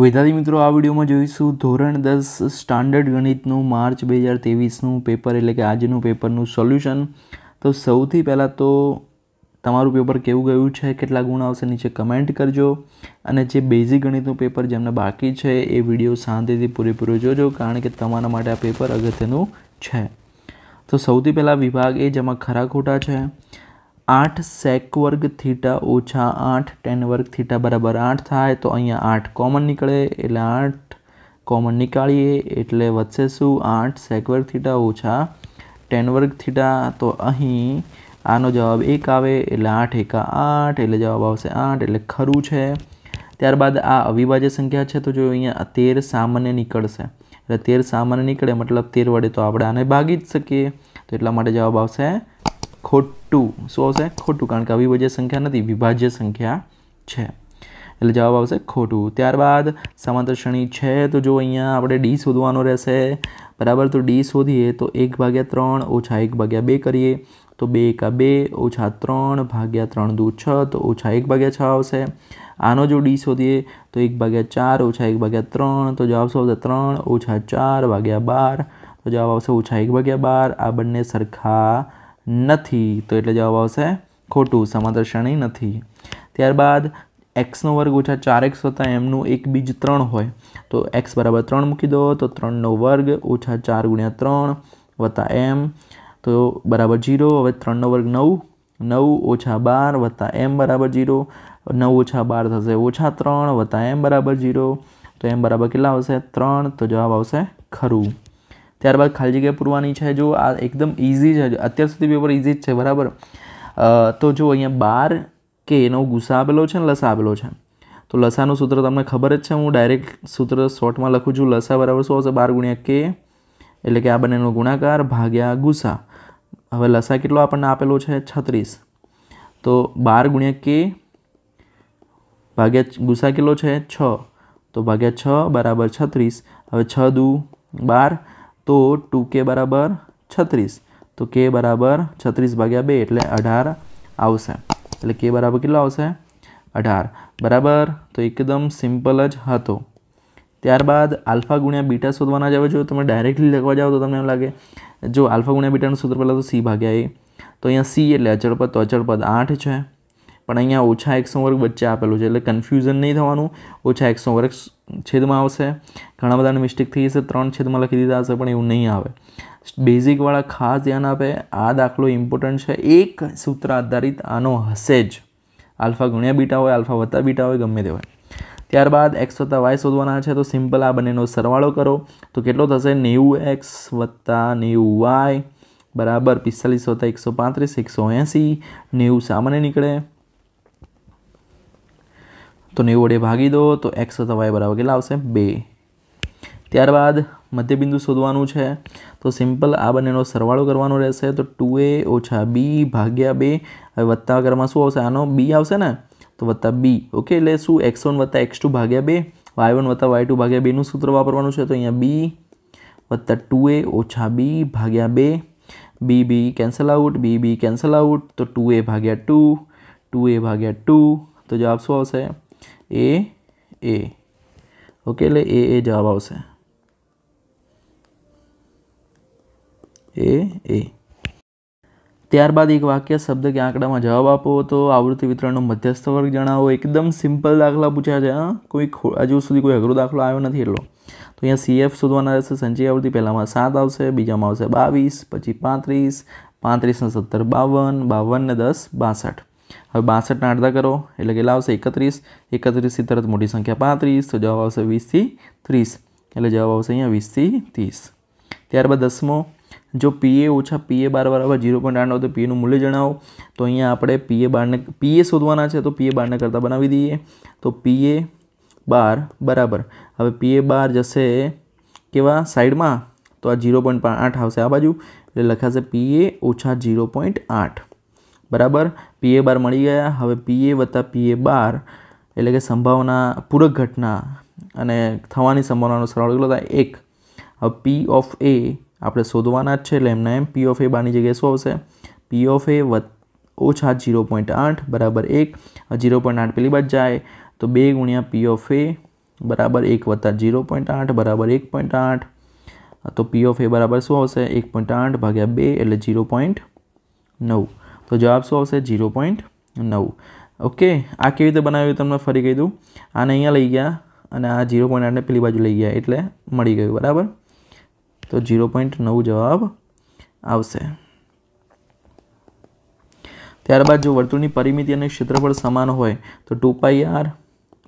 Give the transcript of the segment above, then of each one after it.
વેદાથી મિત્રો આ વિડીયોમાં જોઈશું ધોરણ દસ સ્ટાન્ડર્ડ ગણિતનું માર્ચ બે હજાર તેવીસનું પેપર એટલે કે આજનું પેપરનું સોલ્યુશન તો સૌથી પહેલાં તો તમારું પેપર કેવું ગયું છે કેટલા ગુણ આવશે નીચે કમેન્ટ કરજો અને જે બેઝિક ગણિતનું પેપર જેમને બાકી છે એ વિડીયો શાંતિથી પૂરેપૂરો જોજો કારણ કે તમારા માટે આ પેપર અગત્યનું છે તો સૌથી પહેલાં વિભાગ એ જેમાં ખરા ખોટા છે આઠ સેક વર્ગ થીટા ઓછા આઠ ટેન વર્ગ થીટા બરાબર આઠ થાય તો અહીંયા આઠ કોમન નીકળે એટલે આઠ કોમન નીકાળીએ એટલે વધશે શું આઠ સેક વર્ગ થીટા ઓછા ટેન વર્ગ થીટા તો અહીં આનો જવાબ એક આવે એટલે આઠ એકા આઠ એટલે જવાબ આવશે આઠ એટલે ખરું છે ત્યારબાદ આ અવિભાજ્ય સંખ્યા છે તો જો અહીંયા તેર સામાન્ય નીકળશે એટલે તેર સામાન્ય નીકળે મતલબ તેર વડે તો આપણે આને ભાગી જ શકીએ તો એટલા માટે જવાબ આવશે ખોટું શું આવશે ખોટું કારણ કે અવિભાજ્ય સંખ્યા નથી વિભાજ્ય સંખ્યા છે એટલે જવાબ આવશે ખોટું ત્યારબાદ સમાંતર શ્રેણી છે તો જો અહીંયા આપણે ડી શોધવાનો રહેશે બરાબર તો ડી શોધીએ તો એક ભાગ્યા ત્રણ ઓછા એક ભાગ્યા બે કરીએ તો બે એકા બે ઓછા ત્રણ ભાગ્યા ત્રણ દૂ છ તો ઓછા એક ભાગ્યા છ આવશે આનો જો ડી શોધીએ તો એક ભાગ્યા ચાર ઓછા એક ભાગ્યા ત્રણ તો જવાબ શું આવશે ત્રણ ઓછા ચાર ભાગ્યા બાર તો જવાબ આવશે ઓછા એક ભાગ્યા બાર આ બંને સરખા નથી તો એટલે જવાબ આવશે ખોટું સમાંતર શ્રેણી નથી ત્યારબાદ એક્સનો વર્ગ ઓછા ચાર એક્સ વત્તા એમનું એક બીજ ત્રણ હોય તો એક્સ બરાબર ત્રણ મૂકી દો તો ત્રણનો વર્ગ ઓછા ચાર ગુણ્યા ત્રણ વત્તા એમ તો બરાબર જીરો હવે ત્રણનો વર્ગ નવ નવ ઓછા બાર વત્તા એમ બરાબર જીરો નવ ઓછા બાર થશે ઓછા ત્રણ વત્તા એમ બરાબર જીરો તો એમ બરાબર કેટલા આવશે ત્રણ તો જવાબ આવશે ખરું ત્યારબાદ ખાલી જગ્યા પૂરવાની છે જો આ એકદમ ઇઝી છે અત્યાર સુધી પેપર ઇઝી જ છે બરાબર તો જો અહીંયા બાર કે એનો ગુસ્સા આપેલો છે ને લસા આપેલો છે તો લસાનું સૂત્ર તમને ખબર જ છે હું ડાયરેક્ટ સૂત્ર શોર્ટમાં લખું છું લસા બરાબર શું હશે બાર ગુણ્યા કે એટલે કે આ બંનેનો ગુણાકાર ભાગ્યા ગુસા હવે લસા કેટલો આપણને આપેલો છે છત્રીસ તો બાર ગુણ્યા કે ભાગ્યા ગુસા કેટલો છે છ તો ભાગ્યા છ બરાબર છત્રીસ હવે છ દુ બાર तो 2k = 36 तो k = 36 / 2 એટલે 18 આવશે એટલે k બરાબર કેટલા આવશે 18 બરાબર તો एकदम सिंपल જ હતો ત્યારબાદ α * β સોલ્વવાના જ આવે જો તમે ડાયરેક્ટલી લખવા જાવ તો તમને લાગે જો α * β નું સૂત્ર પહેલા તો c / a તો અહીં c એટલે અચળ પદ અચળ પદ 8 છે પણ અહીંયા -1^2 વચ્ચે આપેલું છે એટલે કન્ફ્યુઝન નઈ થવાનું -1^2 છેદમાં આવશે ઘણા બધાને મિસ્ટેક થઈ હશે 3 છેદમાં લખી દીધા હશે પણ એવું નઈ આવે બેઝિક વાળા ખાસ ધ્યાન આપે આ દાખલો ઈમ્પોર્ટન્ટ છે એક સૂત્રા આધારિત આનો હશે જ α * β હોય α + β હોય ગમે તે હોય ત્યારબાદ x + y શોધવાના છે તો સિમ્પલ આ બનેનો સરવાળો કરો તો કેટલો થશે 90x + 90y = 45 * 135 180 90 સામાન્ય નીકળે તો નેવું વડે ભાગી દો તો એક્સ તથા વાય બરાબર કેટલા આવશે બે ત્યારબાદ મધ્યબિંદુ શોધવાનું છે તો સિમ્પલ આ બંનેનો સરવાળો કરવાનો રહેશે તો ટુ એ ઓછા બી ભાગ્યા બે હવે વત્તા ઘરમાં શું આવશે આનો બી આવશે ને તો વત્તા બી ઓકે એટલે શું એક્સ વન વત્તા એક્સ ટુ ભાગ્યા બે વાય વન વત્તા વાય ટુ ભાગ્યા બેનું સૂત્ર વાપરવાનું છે તો અહીંયા બી વત્તા ટુ એ ઓછા બી ભાગ્યા બે b b cancel out b b cancel out તો ટુ એ ભાગ્યા ટુ ટુ એ ભાગ્યા ટુ તો જવાબ શું આવશે એ એ ઓકે એટલે એ એ જવાબ આવશે એ એ ત્યારબાદ એક વાક્ય શબ્દ કે આંકડામાં જવાબ આપો તો આવૃત્તિ વિતરણનો મધ્યસ્થ વર્ગ જણાવો એકદમ સિમ્પલ દાખલા પૂછ્યા છે કોઈ હજુ સુધી કોઈ અઘરો દાખલો આવ્યો નથી એટલો તો અહીંયા સીએફ શોધવાના રહેશે સંચય આવૃત્તિ પહેલાંમાં સાત આવશે બીજામાં આવશે બાવીસ પછી પાંત્રીસ પાંત્રીસને સત્તર બાવન બાવનને દસ બાસઠ હવે બાસઠના અડધા કરો એટલે કેટલા આવશે એકત્રીસ એકત્રીસથી તરત મોટી સંખ્યા પાંત્રીસ તો જવાબ આવશે વીસથી ત્રીસ એટલે જવાબ આવશે અહીંયા વીસથી ત્રીસ ત્યારબાદ દસમો જો પીએ ઓછા પીએ બાર બરાબર ઝીરો પોઈન્ટ આઠ તો પીએનું મૂલ્ય જણાવો તો અહીંયા આપણે પીએ બારને પીએ શોધવાના છે તો પીએ બારને કરતાં બનાવી દઈએ તો પીએ બાર બરાબર હવે પીએ બાર જશે કેવા સાઈડમાં તો આ ઝીરો પોઈન્ટ આઠ આવશે આ બાજુ એટલે લખાશે પીએ ઓછા ઝીરો પોઈન્ટ આઠ બરાબર પીએ બાર મળી ગયા હવે પી એ વત્તા પી એ બાર એટલે કે સંભાવના પૂરક ઘટના અને થવાની સંભાવનાનો સરળ કેટલો થાય એક હવે પી ઓફ એ આપણે શોધવાના જ છે એટલે એમને એમ પી ઓફ એ બારની જગ્યાએ શું આવશે પી ઓફ એ ઓછા જીરો પોઈન્ટ આઠ બરાબર એક જીરો પોઈન્ટ આઠ પેલી બાદ જાય તો બે ગુણ્યા પી ઓફ એ બરાબર એક વત્તા જીરો પોઈન્ટ આઠ બરાબર એક પોઈન્ટ આઠ તો પી ઓફ એ બરાબર શું આવશે એક પોઈન્ટ આઠ ભાગ્યા બે એટલે જીરો પોઈન્ટ નવ તો જવાબ શું આવશે ઝીરો પોઈન્ટ નવ ઓકે આ કેવી રીતે બનાવ્યું તમને ફરી કહી દઉં આને અહીંયા લઈ ગયા અને આ ઝીરો પોઈન્ટ આઠને પેલી બાજુ લઈ ગયા એટલે મળી ગયું બરાબર તો ઝીરો પોઈન્ટ નવ જવાબ આવશે ત્યારબાદ જો વર્તુળની પરિમિતિ અને ક્ષેત્રફળ સમાન હોય તો ટુ પાઈ આર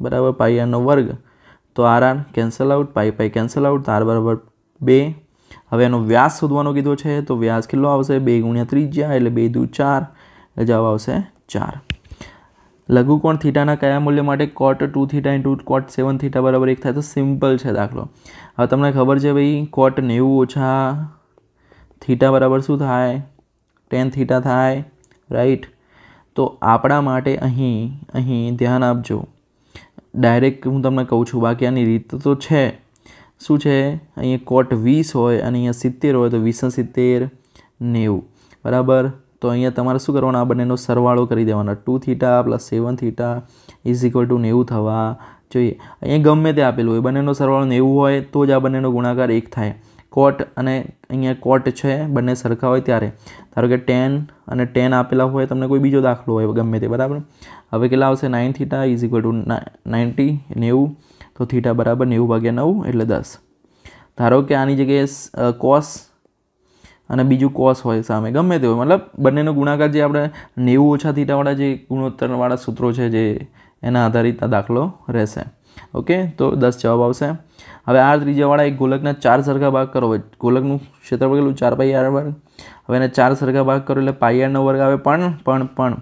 બરાબર પાઈ આરનો વર્ગ તો r r cancel out pi pi cancel out તો આર બરાબર બે હવે એનો વ્યાસ શોધવાનો કીધો છે તો વ્યાસ કેટલો આવશે બે ગુણ્યા ત્રિજ્યા એટલે બે દુ ચાર જવાબ આવશે ચાર લઘુકોણ થીટાના કયા મૂલ્ય માટે cot two theta into cot seven theta બરાબર એક થાય તો સિમ્પલ છે દાખલો હવે તમને ખબર છે ભાઈ કોટ નેવું ઓછા થીટા બરાબર શું થાય ટેન થીટા થાય રાઈટ તો આપણા માટે અહીં અહીં ધ્યાન આપજો ડાયરેક્ટ હું તમને કહું છું બાકી આની રીત તો છે શું છે અહીંયા કોટ વીસ હોય અને અહીંયા સિત્તેર હોય તો વીસ સિત્તેર નેવું બરાબર તો અહીંયા તમારે શું કરવાનું આ બંનેનો સરવાળો કરી દેવાનો two theta plus seven theta is equal to નેવું થવા જોઈએ અહીંયા ગમે તે આપેલું હોય બંનેનો સરવાળો નેવું હોય તો જ આ બંનેનો ગુણાકાર એક થાય કોટ અને અહીંયા કોટ છે બંને સરખા હોય ત્યારે ધારો કે ટેન અને ટેન આપેલા હોય તમને કોઈ બીજો દાખલો હોય ગમે તે બરાબર હવે કેટલા આવશે nine theta is equal to ninety નેવું તો થીટા બરાબર નેવું ભાગ્યા નવ એટલે દસ ધારો કે આની જગ્યાએ કોસ અને બીજું કોસ હોય સામે ગમે તે હોય મતલબ બંનેનો ગુણાકાર જે આપણે નેવું ઓછા થીટાવાળા જે ગુણોત્તરવાળા સૂત્રો છે જે એના આધારિત દાખલો રહેશે ઓકે તો દસ જવાબ આવશે હવે આર ત્રીજાવાળા એક ગોલકના ચાર સરખા ભાગ કરો ગોલકનું ક્ષેત્રફળ કેટલું ચાર પાઈ આર વર્ગ હવે એના ચાર સરખા ભાગ કરો એટલે પાઈ આરનો વર્ગ આવે પણ પણ પણ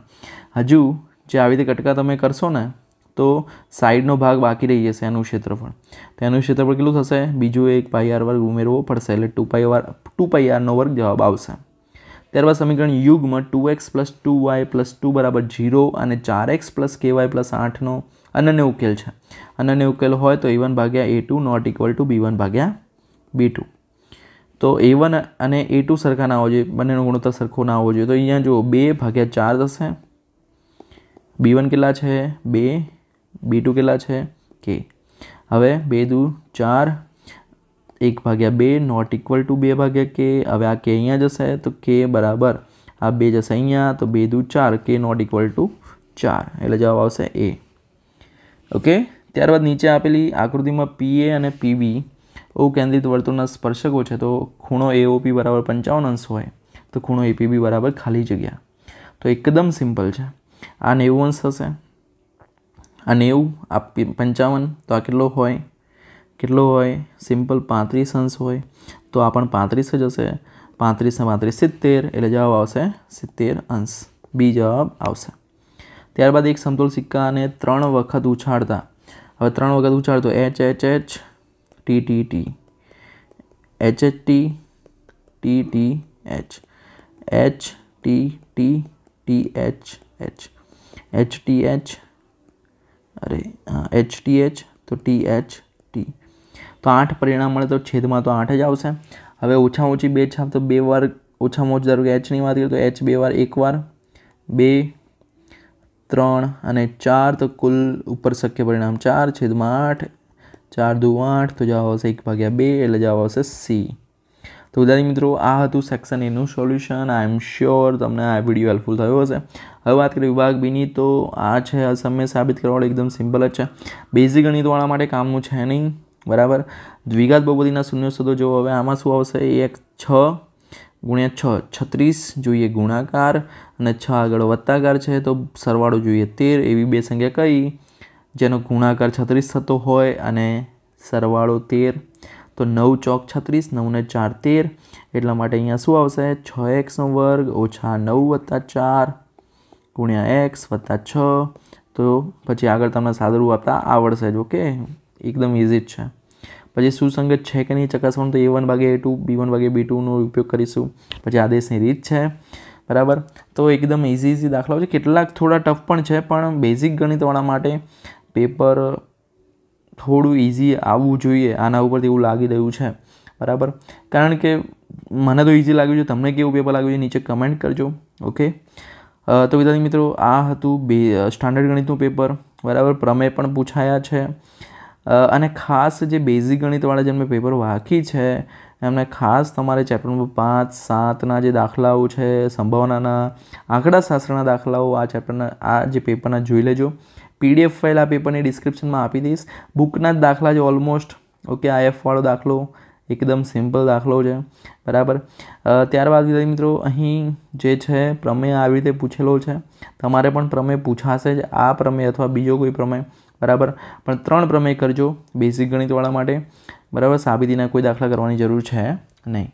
હજુ જે આવી રીતે કટકા તમે કરશો ને તો સાઈડનો ભાગ બાકી રહી જશે એનું ક્ષેત્રફળ તો એનું ક્ષેત્રફળ કેટલું થશે બીજું એક પાઈ આર વર્ગ ઉમેરવો પડશે એટલે ટુ પાઈ વાર ટુ પાઈ આરનો વર્ગ જવાબ આવશે ત્યારબાદ સમીકરણ યુગમાં two x plus two y plus two બરાબર જીરો અને ચાર x plus k y plus આઠનો અનન્ય ઉકેલ છે અનન્ય ઉકેલ હોય તો એ વન ભાગ્યા a two not equal to b one ભાગ્યા બી ટુ તો એ વન અને એ ટુ સરખા ના હોવો જોઈએ બંનેનો ગુણોત્તર સરખો ના હોવો જોઈએ તો અહીંયા જુઓ બે ભાગ્યા ચાર થશે બી વન કેટલા છે બે બી ટુ કેટલા છે કે હવે બે દુ ચાર એક ભાગ્યા બે નોટ ઇક્વલ ટુ બે ભાગ્યા કે હવે આ કે અહીંયા જશે તો કે બરાબર આ બે જશે અહીંયા તો બે દુ ચાર કે નોટ ઇક્વલ ટુ ચાર એટલે જવાબ આવશે એ ઓકે ત્યારબાદ નીચે આપેલી આકૃતિમાં પી એ અને પીબી ઓ કેન્દ્રિત વર્તુળના સ્પર્શકો છે તો ખૂણો એઓપી બરાબર પંચાવન અંશ હોય તો ખૂણો એપીબી બરાબર ખાલી જગ્યા તો એકદમ સિમ્પલ છે આ નેવું અંશ હશે આ નેવું આ પંચાવન તો આ કેટલો હોય કેટલો હોય સિમ્પલ પાંત્રીસ અંશ હોય તો આ પણ પાંત્રીસ જ હશે પાંત્રીસને પાંત્રીસ સિત્તેર એટલે જવાબ આવશે સિત્તેર અંશ બી જવાબ આવશે ત્યારબાદ એક સમતોલ સિક્કાને ત્રણ વખત ઉછાળતા હવે ત્રણ વખત ઉછાળતો H H H T T T H H T T T H H T T T H H H T H અરે હા એચ ટી એચ તો ટી એચ ટી તો આઠ પરિણામ મળે તો છેદમાં તો આઠ જ આવશે હવે ઓછામાં ઓછી બે છાપ તો બે વાર ઓછામાં ઓછું ધારો કે એચની વાત કરીએ તો એચ બે વાર એક વાર બે ત્રણ અને ચાર તો કુલ ઉપર શક્ય પરિણામ ચાર છેદમાં આઠ ચાર દુ આઠ તો જવાબ આવશે એક ભાગ્યા બે એટલે જવાબ આવશે સી તો વિદ્યાર્થી મિત્રો આ હતું સેક્શન એનું સોલ્યુશન આઈ એમ શ્યોર તમને આ વિડીયો હેલ્પફુલ થયો હશે હવે વાત કરીએ વિભાગ બીની તો આ છે અસમ્ય સાબિત કરવાવાળું એકદમ સિમ્પલ જ છે બેઝિક ગણિતવાળા માટે કામનું છે નહીં બરાબર દ્વિઘાત બધીના શૂન્ય શોધો જો હવે આમાં શું આવશે એક છ ગુણ્યા છ છત્રીસ જોઈએ ગુણાકાર અને છ આગળ વત્તાકાર છે તો સરવાળો જોઈએ તેર એવી બે સંખ્યા કઈ જેનો ગુણાકાર છત્રીસ થતો હોય અને સરવાળો તેર તો નવ ચોક છત્રીસ નવને ચાર તેર એટલા માટે અહીંયા શું આવશે છ એક્સનો વર્ગ ઓછા નવ વત્તા ચાર ગુણ્યા એક્સ વત્તા છ તો પછી આગળ તમને સાદુરૂપ આપતા આવડશે જ ઓકે એકદમ ઇઝી જ છે પછી સુસંગત છે કે નહીં ચકાસવાનું તો એ વન ભાગ્યા એ ટુ બી વન ભાગ્યા બી ટુનો ઉપયોગ કરીશું પછી આદેશની રીત છે બરાબર તો એકદમ ઇઝી ઇઝી દાખલાઓ છે કેટલાક થોડા ટફ પણ છે પણ બેઝિક ગણિતવાળા માટે પેપર થોડું ઇઝી આવવું જોઈએ આના ઉપરથી એવું લાગી રહ્યું છે બરાબર કારણ કે મને તો ઇઝી લાગ્યું છે તમને કેવું પેપર લાગ્યું છે નીચે કમેન્ટ કરજો ઓકે તો વિદ્યાર્થી મિત્રો આ હતું બે સ્ટાન્ડર્ડ ગણિતનું પેપર બરાબર પ્રમેય પણ પૂછાયા છે અને ખાસ જે બેઝિક ગણિતવાળા જેમને પેપર વાંકી છે એમને ખાસ તમારે ચેપ્ટર નંબર પાંચ સાતના જે દાખલાઓ છે સંભાવનાના આંકડાશાસ્ત્રના દાખલાઓ આ ચેપ્ટરના આ જે પેપરના જોઈ લેજો પીડીએફ ફાઇલ આ પેપરની ડિસ્ક્રિપ્શનમાં આપી દઈશ બુકના જ દાખલા છે ઓલમોસ્ટ ઓકે આ એફવાળો દાખલો એકદમ સિમ્પલ દાખલો છે બરાબર ત્યારબાદ વિદ્યાર્થી મિત્રો અહીં જે છે પ્રમેય આવી રીતે પૂછેલો છે તમારે પણ પ્રમેય પૂછાશે જ આ પ્રમેય અથવા બીજો કોઈ પ્રમેય બરાબર પણ ત્રણ પ્રમેય કરજો બેઝિક ગણિતવાળા માટે બરાબર સાબિતીના કોઈ દાખલા કરવાની જરૂર છે નહીં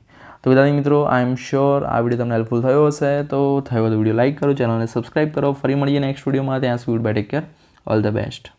તો વિદ્યાર્થી મિત્રો આઈ એમ શ્યોર આ વિડીયો તમને હેલ્પફુલ થયો હશે તો થયો તો વિડીયો લાઇક કરો ચેનલને સબસ્ક્રાઈબ કરો ફરી મળીએ નેક્સ્ટ વિડીયોમાં ત્યાં સુધી bye take care all the best